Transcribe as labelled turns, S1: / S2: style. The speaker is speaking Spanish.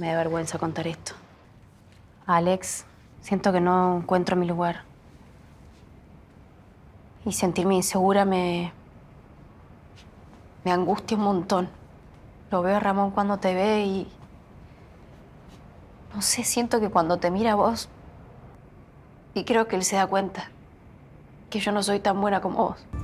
S1: Me da vergüenza contar esto. Alex, siento que no encuentro mi lugar. Y sentirme insegura me... me angustia un montón. Lo veo a Ramón cuando te ve y... No sé, siento que cuando te mira a vos... Y creo que él se da cuenta que yo no soy tan buena como vos.